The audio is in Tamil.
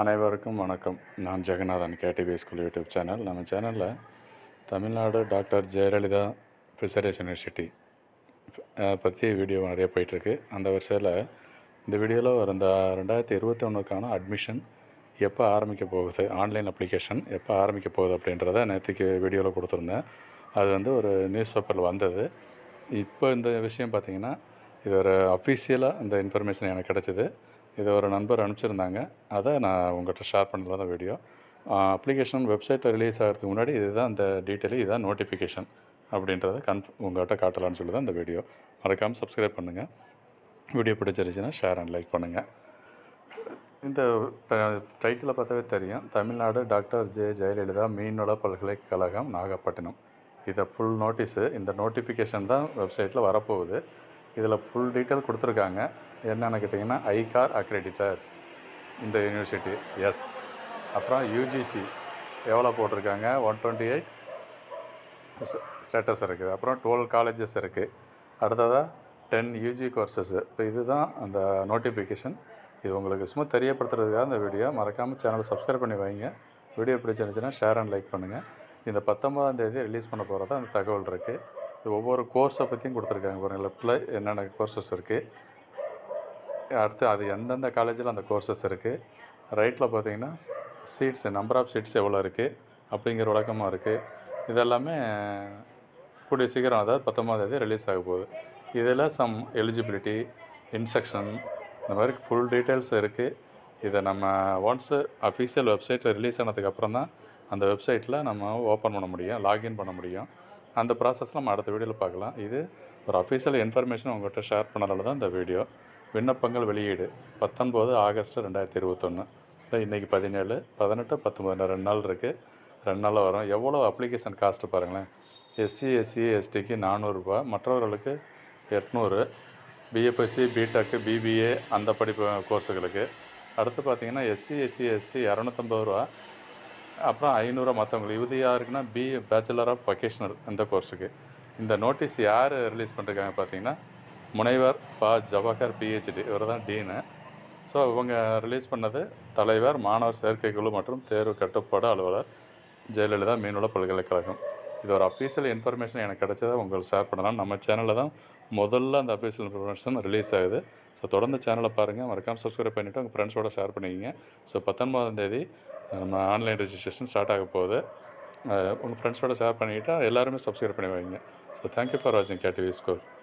அனைவருக்கும் வணக்கம் நான் Jeganathan KTP school YouTube channel நம்ம சேனலில் Tamil Nadu doctor Jayalalithaa fisheries university பற்றி வீடியோ நிறைய போயிட்டுருக்கு அந்த வரிசையில் இந்த வீடியோவில் இந்த ரெண்டாயிரத்தி இருபத்தி ஒன்றுக்கான அட்மிஷன் எப்போ ஆரம்பிக்க போகுது ஆன்லைன் அப்ளிகேஷன் எப்போ ஆரம்பிக்க போகுது அப்படின்றத நேற்றுக்கு வீடியோவில் கொடுத்துருந்தேன் அது வந்து ஒரு நியூஸ் பேப்பரில் வந்தது இப்போ இந்த விஷயம் பார்த்திங்கன்னா இது ஒரு அஃபீஷியலாக இந்த இன்ஃபர்மேஷன் எனக்கு கிடச்சிது இது ஒரு நண்பர் அனுப்பிச்சிருந்தாங்க அதை நான் உங்கள்கிட்ட ஷேர் பண்ணுறது தான் வீடியோ அப்ளிகேஷன் வெப்சைட்டில் ரிலீஸ் ஆகிறதுக்கு முன்னாடி இதுதான் அந்த டீட்டெயில் இதுதான் நோட்டிஃபிகேஷன் அப்படின்றத கன்ஃப் உங்கள்கிட்ட காட்டலான்னு சொல்லி தான் இந்த வீடியோ மறக்காமல் சப்ஸ்கிரைப் பண்ணுங்கள் வீடியோ பிடிச்சிருச்சுன்னா ஷேர் அண்ட் லைக் பண்ணுங்கள் இந்த டைட்டிலை பார்த்தாவே தெரியும் தமிழ்நாடு டாக்டர் ஜே ஜெயலலிதா மீன்வள பல்கலைக்கழகம் நாகப்பட்டினம் இதை ஃபுல் நோட்டீஸு இந்த நோட்டிஃபிகேஷன் தான் வெப்சைட்டில் வரப்போகுது இதில் ஃபுல் டீட்டெயில் கொடுத்துருக்காங்க என்னென்னு கேட்டிங்கன்னா ஐகார் அக்ரெடிட்டர் இந்த யூனிவர்சிட்டி எஸ் அப்புறம் யூஜிசி எவ்வளோ போட்டிருக்காங்க ஒன் டுவெண்ட்டி எயிட் ஸ்டேட்டஸ் இருக்குது அப்புறம் டுவெல் காலேஜஸ் இருக்குது அடுத்ததாக டென் யூஜி கோர்சஸ் இப்போ இதுதான் அந்த நோட்டிஃபிகேஷன் இது உங்களுக்கு சும்மா தெரியப்படுத்துறதுக்காக இந்த வீடியோ மறக்காமல் சேனலை சப்ஸ்கிரைப் பண்ணி வைங்க வீடியோ பிடிச்சிருந்துச்சுன்னா ஷேர் அண்ட் லைக் பண்ணுங்கள் இந்த பத்தொம்பதாம் தேதி ரிலீஸ் பண்ண போகிறதா அந்த தகவல் இருக்குது ஒவ்வொரு கோர்ஸை பற்றியும் கொடுத்துருக்காங்க பாருங்கள் லெஃப்டில் என்னென்ன கோர்சஸ் இருக்குது அடுத்து அது எந்தெந்த காலேஜில் அந்த கோர்சஸ் இருக்குது ரைட்டில் பார்த்தீங்கன்னா சீட்ஸ் நம்பர் ஆஃப் சீட்ஸ் எவ்வளோ இருக்குது அப்படிங்கிற விளக்கமாக இருக்குது இதெல்லாமே கூடிய சீக்கிரம் அதாவது பத்தொம்பதாம் தேதி ரிலீஸ் ஆக போகுது இதில் சம் எலிஜிபிலிட்டி இன்ஸ்ட்ரக்ஷன் இந்த மாதிரி ஃபுல் டீட்டெயில்ஸ் இருக்குது இதை நம்ம ஒன்ஸ் அஃபீஷியல் வெப்சைட்டில் ரிலீஸ் ஆனதுக்கப்புறம் தான் அந்த வெப்சைட்டில் நம்ம ஓப்பன் பண்ண முடியும் லாகின் பண்ண முடியும் அந்த ப்ராசஸ் நம்ம அடுத்த வீடியோவில் பார்க்கலாம் இது ஒரு அஃபீஷியல் இன்ஃபர்மேஷன் உங்கள்கிட்ட ஷேர் பண்ணதால தான் இந்த வீடியோ விண்ணப்பங்கள் வெளியீடு பத்தொன்பது ஆகஸ்ட் ரெண்டாயிரத்தி இருபத்தொன்று இன்றைக்கி பதினேழு பதினெட்டு பத்தொம்பது ரெண்டு நாள் இருக்குது ரெண்டு நாளில் வரும் எவ்வளோ அப்ளிகேஷன் காஸ்ட்டு பாருங்களேன் எஸ்சி எஸ்சி எஸ்டிக்கு நானூறுரூபா மற்றவர்களுக்கு எட்நூறு பிஎஃப்எஸ்சி பிடெக்கு பிபிஏ அந்த படிப்பு கோர்ஸுகளுக்கு அடுத்து பார்த்திங்கன்னா எஸ்சி எஸ்சி எஸ்டி இரநூத்தம்பது ரூபா அப்புறம் ஐநூறுவா மற்றவங்களுக்கு இது இருக்குன்னா பி பேச்சுலர் ஆஃப் வொக்கேஷனல் இந்த கோர்ஸுக்கு இந்த நோட்டீஸ் யார் ரிலீஸ் பண்ணிருக்காங்க பார்த்தீங்கன்னா முனைவர் பா ஜவஹர் பிஹெச்டி இவர் தான் டீனு ஸோ இவங்க ரிலீஸ் பண்ணது தலைவர் மாணவர் சேர்க்கைக்குழு மற்றும் தேர்வு கட்டுப்பாடு அலுவலர் ஜெயலலிதா மீனவ பல்கலைக்கழகம் இது ஒரு அஃபீஷியல் இன்ஃபர்மேஷன் எனக்கு கிடைச்சதை உங்களுக்கு ஷேர் பண்ணலாம் நம்ம சேனலில் தான் முதல்ல அந்த அஃபீஷியல் இன்ஃபர்மேஷன் ரிலீஸ் ஆகுது ஸோ தொடர்ந்து சேனலை பாருங்கள் மறக்காமல் சப்ஸ்கிரைப் பண்ணிவிட்டு உங்கள் ஃப்ரெண்ட்ஸோட ஷேர் பண்ணிக்கிங்க ஸோ பத்தொன்பதாந்தேதி நம்ம ஆன்லைன் ரெஜிஸ்ட்ரேஷன் ஸ்டார்ட் ஆக போகுது உங்கள் ஃப்ரெண்ட்ஸோட ஷேர் பண்ணிக்கிட்டால் எல்லாருமே சப்ஸ்கிரைப் பண்ணி வைங்க ஸோ தேங்க்யூ ஃபார் வாட்சிங் கேடிவி ஸ்கோர்